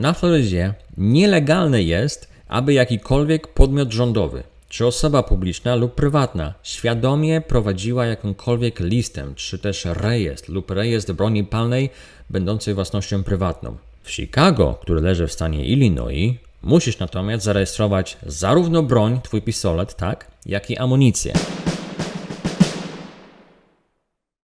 Na Florydzie nielegalne jest, aby jakikolwiek podmiot rządowy czy osoba publiczna lub prywatna świadomie prowadziła jakąkolwiek listę, czy też rejestr lub rejestr broni palnej będącej własnością prywatną. W Chicago, które leży w stanie Illinois, musisz natomiast zarejestrować zarówno broń, twój pistolet, tak, jak i amunicję.